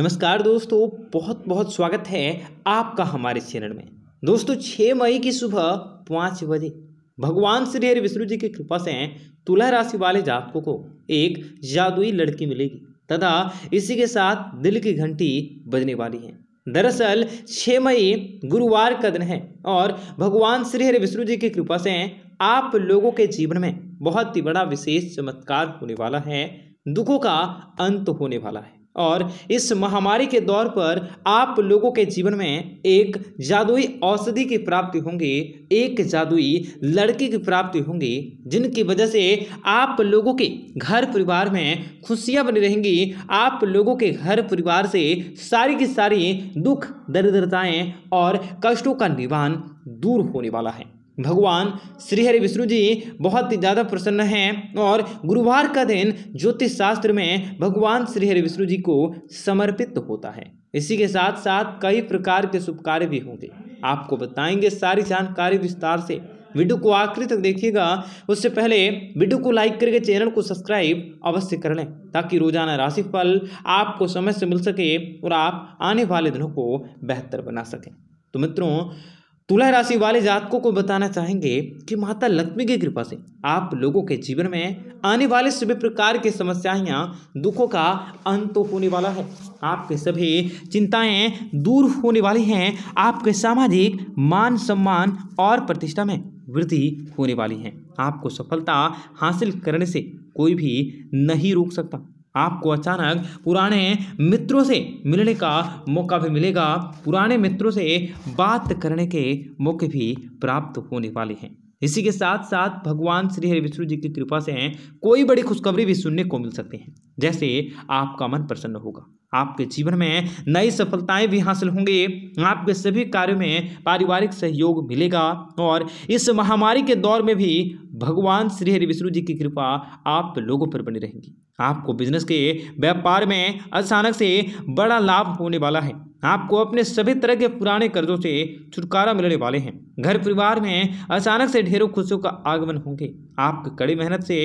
नमस्कार दोस्तों बहुत बहुत स्वागत है आपका हमारे चैनल में दोस्तों छः मई की सुबह पाँच बजे भगवान श्री हरि विष्णु जी की कृपा से तुला राशि वाले जातकों को एक जादुई लड़की मिलेगी तथा इसी के साथ दिल की घंटी बजने वाली है दरअसल छः मई गुरुवार का दिन है और भगवान श्री हरि विष्णु जी की कृपा से आप लोगों के जीवन में बहुत ही बड़ा विशेष चमत्कार होने वाला है दुखों का अंत होने वाला है और इस महामारी के दौर पर आप लोगों के जीवन में एक जादुई औषधि की प्राप्ति होंगी एक जादुई लड़की की प्राप्ति होंगी जिनकी वजह से आप लोगों के घर परिवार में खुशियां बनी रहेंगी आप लोगों के घर परिवार से सारी की सारी दुख दरिद्रताएं और कष्टों का निवान दूर होने वाला है भगवान श्री हरि विष्णु जी बहुत ही ज़्यादा प्रसन्न हैं और गुरुवार का दिन ज्योतिष शास्त्र में भगवान श्री हरि विष्णु जी को समर्पित होता है इसी के साथ साथ कई प्रकार के शुभ कार्य भी होंगे आपको बताएंगे सारी जानकारी विस्तार से वीडियो को आखिरी तक देखिएगा उससे पहले वीडियो को लाइक करके चैनल को सब्सक्राइब अवश्य कर लें ताकि रोजाना राशिफल आपको समय से मिल सके और आप आने वाले दिनों को बेहतर बना सकें तो मित्रों तुला राशि वाले जातकों को बताना चाहेंगे कि माता लक्ष्मी की कृपा से आप लोगों के जीवन में आने वाले सभी प्रकार की समस्याएं दुखों का अंत होने वाला है आपके सभी चिंताएं दूर होने वाली हैं आपके सामाजिक मान सम्मान और प्रतिष्ठा में वृद्धि होने वाली है आपको सफलता हासिल करने से कोई भी नहीं रोक सकता आपको अचानक पुराने मित्रों से मिलने का मौका भी मिलेगा पुराने मित्रों से बात करने के मौके भी प्राप्त होने वाले हैं इसी के साथ साथ भगवान श्री हरि विष्णु जी की कृपा से हैं कोई बड़ी खुशखबरी भी सुनने को मिल सकती है जैसे आपका मन प्रसन्न होगा आपके जीवन में नई सफलताएं भी हासिल होंगी आपके सभी कार्यों में पारिवारिक सहयोग मिलेगा और इस महामारी के दौर में भी भगवान श्री हरि विष्णु जी की कृपा आप लोगों पर बनी रहेगी आपको बिजनेस के व्यापार में अचानक से बड़ा लाभ होने वाला है आपको अपने सभी तरह के पुराने कर्जों से छुटकारा मिलने वाले हैं घर परिवार में अचानक से ढेरों खुशियों का आगमन होंगे आपकी कड़ी मेहनत से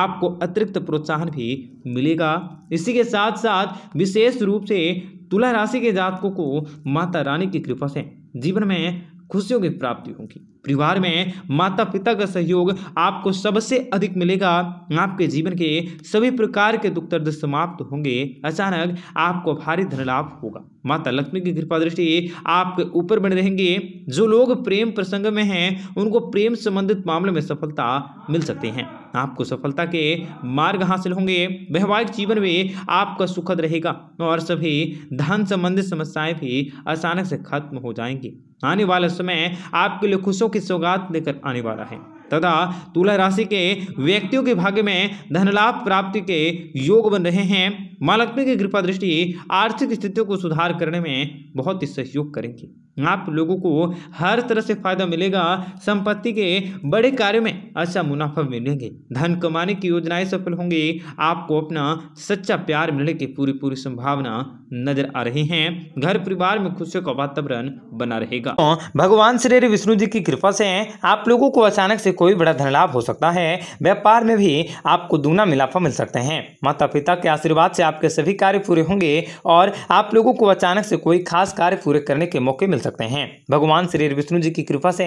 आपको अतिरिक्त प्रोत्साहन भी मिलेगा इसी के साथ साथ विशेष रूप से तुला राशि के जातकों को माता रानी की कृपा से जीवन में खुशियों की प्राप्ति होगी परिवार में माता पिता का सहयोग आपको सबसे अधिक मिलेगा आपके जीवन के सभी प्रकार के दुख दर्द समाप्त होंगे अचानक आपको भारी धन लाभ होगा माता लक्ष्मी की कृपा दृष्टि आपके ऊपर बने रहेंगे जो लोग प्रेम प्रसंग में हैं उनको प्रेम संबंधित मामले में सफलता मिल सकते हैं आपको सफलता के मार्ग हासिल होंगे वैवाहिक जीवन में आपका सुखद रहेगा और सभी धन संबंधित समस्याएं भी अचानक से खत्म हो जाएंगी आने वाले समय आपके लिए खुशों की सौगात लेकर आने वाला है तथा तुला राशि के व्यक्तियों के भाग्य में धनलाभ प्राप्ति के योग बन रहे हैं माँ लक्ष्मी की कृपा दृष्टि आर्थिक स्थितियों को सुधार करने में बहुत ही सहयोग करेंगी आप लोगों को हर तरह से फायदा मिलेगा संपत्ति के बड़े कार्य में अच्छा मुनाफा मिलेंगे धन कमाने की योजनाएं सफल होंगी आपको अपना सच्चा प्यार मिलने की पूरी पूरी संभावना नजर आ रही है घर परिवार में खुशियों का वातावरण बना रहेगा तो भगवान श्री विष्णु जी की कृपा से आप लोगों को अचानक से कोई बड़ा धन लाभ हो सकता है व्यापार में भी आपको दूना मिलाफा मिल सकते हैं माता पिता के आशीर्वाद से आपके सभी कार्य पूरे होंगे और आप लोगों को अचानक से कोई खास कार्य पूरे करने के मौके मिल मिल सकते हैं भगवान श्री विष्णु जी की कृपा से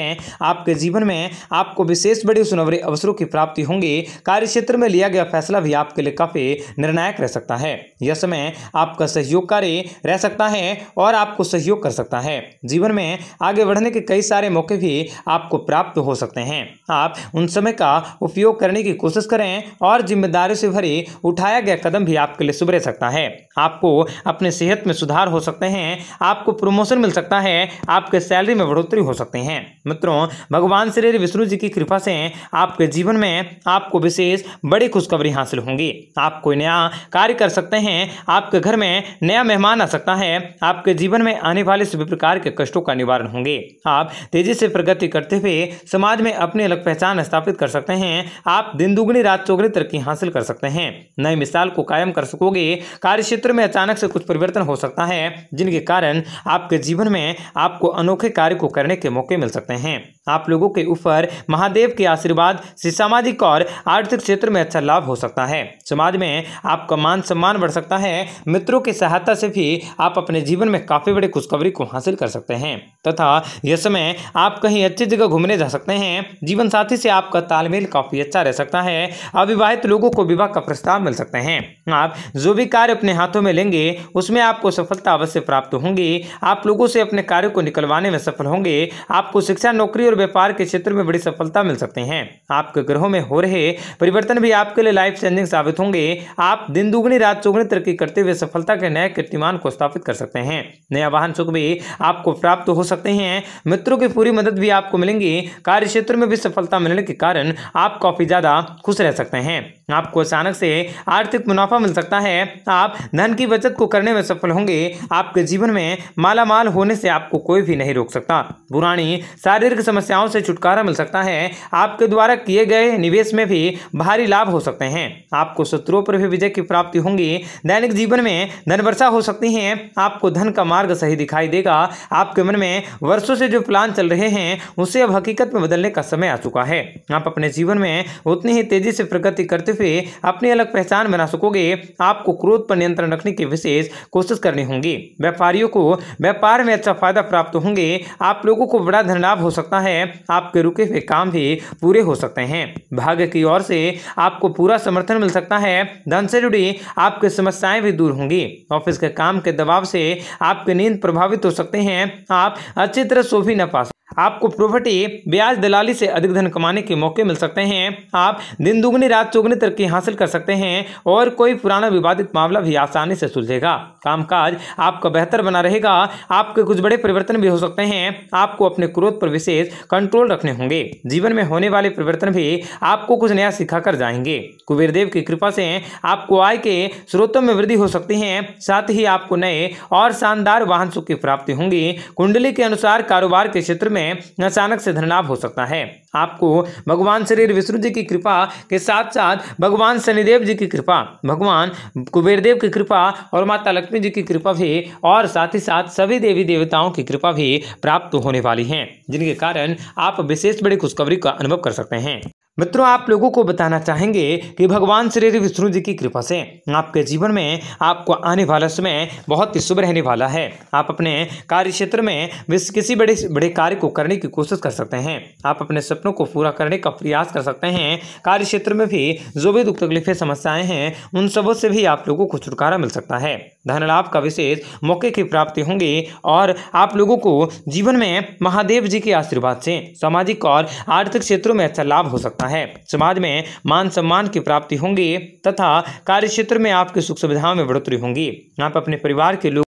आपके जीवन में आपको विशेष बड़े सुनवरे अवसरों की प्राप्ति होंगी कार्य क्षेत्र में लिया गया फैसला भी आपके लिए काफी निर्णायक रह सकता है यह समय आपका सहयोग कार्य रह सकता है और आपको सहयोग कर सकता है जीवन में आगे बढ़ने के कई सारे मौके भी आपको प्राप्त हो सकते हैं आप उन समय का उपयोग करने की कोशिश करें और जिम्मेदारी से भरे उठाया गया कदम भी आपके लिए सुबह रह सकता है आपको अपने सेहत में सुधार हो सकते हैं आपको प्रमोशन मिल सकता है है आपके सैलरी में बढ़ोतरी हो सकते हैं मित्रों भगवान श्री विष्णु जी की कृपा से आपके जीवन में आपको विशेष बड़ी खुशखबरी हासिल होंगी आप कोई नया कार्य कर सकते हैं आपके घर में नया मेहमान आ सकता है आपके जीवन में आने वाले सभी प्रकार के कष्टों का निवारण होंगे आप तेजी से प्रगति करते हुए समाज में अपनी अलग पहचान स्थापित कर सकते हैं आप दिन दुगनी रात चौगनी तरक्की हासिल कर सकते हैं नए मिसाल को कायम कर सकोगे कार्य क्षेत्र में अचानक से कुछ परिवर्तन हो सकता है जिनके कारण आपके जीवन में आपको अनोखे कार्य को करने के मौके मिल सकते हैं आप लोगों के ऊपर महादेव के आशीर्वाद से सामाजिक और आर्थिक क्षेत्र में अच्छा लाभ हो सकता है समाज में आपका मान सम्मान बढ़ सकता है मित्रों की सहायता से भी आप अपने जीवन में काफ़ी बड़ी खुशखबरी को हासिल कर सकते हैं तथा यह समय आप कहीं अच्छी जगह घूमने जा सकते हैं जीवन साथी से आपका तालमेल काफ़ी अच्छा रह सकता है अविवाहित लोगों को विवाह का प्रस्ताव मिल सकते हैं आप जो भी कार्य अपने हाथों में लेंगे उसमें आपको सफलता अवश्य प्राप्त होंगी आप लोगों से अपने कार्य को निकलवाने में सफल होंगे आपको शिक्षा नौकरी और और व्यापार के क्षेत्र में बड़ी सफलता मिल सकते हैं आपके ग्रहों में हो रहे परिवर्तन भी आपके लिए लाइफ चेंजिंग साबित होंगे आप दिन दुगनी रात चौगनी तरक्की करते हुए सफलता के नए कीर्तिमान को स्थापित कर सकते हैं नया वाहन सुख भी आपको प्राप्त हो सकते हैं मित्रों की पूरी मदद भी आपको मिलेंगी कार्य क्षेत्र में भी सफलता मिलने के कारण आप काफी ज्यादा खुश रह सकते हैं आपको अचानक से आर्थिक मुनाफा मिल सकता है आप धन की बचत को करने में सफल होंगे आपके जीवन में मालामाल होने से आपको कोई भी नहीं रोक सकता पुरानी शारीरिक समस्या समस्याओं से छुटकारा मिल सकता है आपके द्वारा किए गए निवेश में भी भारी लाभ हो सकते हैं आपको शत्रुओं पर भी विजय की प्राप्ति होगी दैनिक जीवन में धन वर्षा हो सकती है आपको धन का मार्ग सही दिखाई देगा आपके मन में वर्षों से जो प्लान चल रहे हैं उसे अब हकीकत में बदलने का समय आ चुका है आप अपने जीवन में उतनी ही तेजी से प्रगति करते हुए अपनी अलग पहचान बना सकोगे आपको क्रोध पर नियंत्रण रखने की विशेष कोशिश करनी होगी व्यापारियों को व्यापार में अच्छा फायदा प्राप्त होंगे आप लोगों को बड़ा धन लाभ हो सकता है समय आपके रुके हुए काम भी पूरे हो सकते हैं भाग्य की ओर से आपको पूरा समर्थन मिल सकता है धन से जुड़ी आपकी समस्याएं भी दूर होंगी ऑफिस के काम के दबाव से आपकी नींद प्रभावित हो सकते हैं आप अच्छी तरह सो भी न पा आपको प्रॉपर्टी ब्याज दलाली से अधिक धन कमाने के मौके मिल सकते हैं आप दिन दुगनी रात चौगनी तरक्की हासिल कर सकते हैं और कोई पुराना विवादित मामला भी आसानी से सुलझेगा कामकाज आपका बेहतर बना रहेगा आपके कुछ बड़े परिवर्तन भी हो सकते हैं आपको अपने क्रोध पर विशेष कंट्रोल रखने होंगे जीवन में होने वाले परिवर्तन भी आपको कुछ नया सिखा कर जाएंगे कुबेरदेव की कृपा से आपको आय के स्रोतों में वृद्धि हो सकती है साथ ही आपको नए और शानदार वाहन सुख की प्राप्ति होंगी कुंडली के अनुसार कारोबार के क्षेत्र में में अचानक से धनलाभ हो सकता है आपको भगवान श्री विष्णु जी की कृपा के साथ साथ भगवान शनिदेव जी की कृपा भगवान कुबेरदेव की कृपा और माता लक्ष्मी जी की कृपा भी और साथ ही साथ सभी देवी देवताओं की कृपा भी प्राप्त होने वाली है जिनके कारण आप विशेष बड़ी खुशखबरी का अनुभव कर सकते हैं मित्रों आप लोगों को बताना चाहेंगे कि भगवान श्री विष्णु जी की कृपा से आपके जीवन में आपको आने वाला समय बहुत ही शुभ रहने वाला है आप अपने कार्य क्षेत्र में किसी बड़े बड़े कार्य को करने की कोशिश कर सकते हैं आप अपने सपनों को पूरा करने का प्रयास कर सकते हैं कार्य क्षेत्र में भी जो भी दुख तकलीफें समस्याएं हैं उन सबों से भी आप लोगों को छुटकारा मिल सकता है धन लाभ का विशेष मौके की प्राप्ति होंगी और आप लोगों को जीवन में महादेव जी के आशीर्वाद से सामाजिक और आर्थिक क्षेत्रों में अच्छा लाभ हो सकता है व्यवस्था है समाज में मान सम्मान की प्राप्ति होंगी तथा कार्य क्षेत्र में आपकी सुख सुविधाओं में बढ़ोतरी होंगी आप अपने परिवार के लोग